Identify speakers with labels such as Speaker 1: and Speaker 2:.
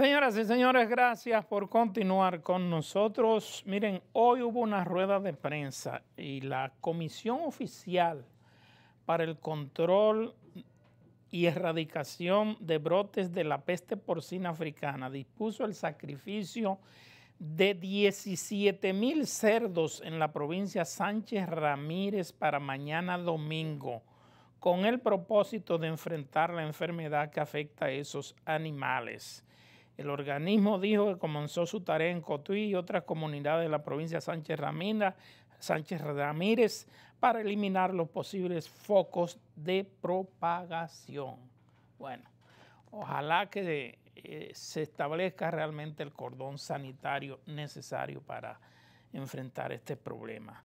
Speaker 1: Señoras y señores, gracias por continuar con nosotros. Miren, hoy hubo una rueda de prensa y la Comisión Oficial para el Control y Erradicación de Brotes de la Peste Porcina Africana dispuso el sacrificio de 17 mil cerdos en la provincia Sánchez Ramírez para mañana domingo, con el propósito de enfrentar la enfermedad que afecta a esos animales. El organismo dijo que comenzó su tarea en Cotuí y otras comunidades de la provincia de Sánchez Ramírez, Sánchez Ramírez para eliminar los posibles focos de propagación. Bueno, ojalá que eh, se establezca realmente el cordón sanitario necesario para enfrentar este problema.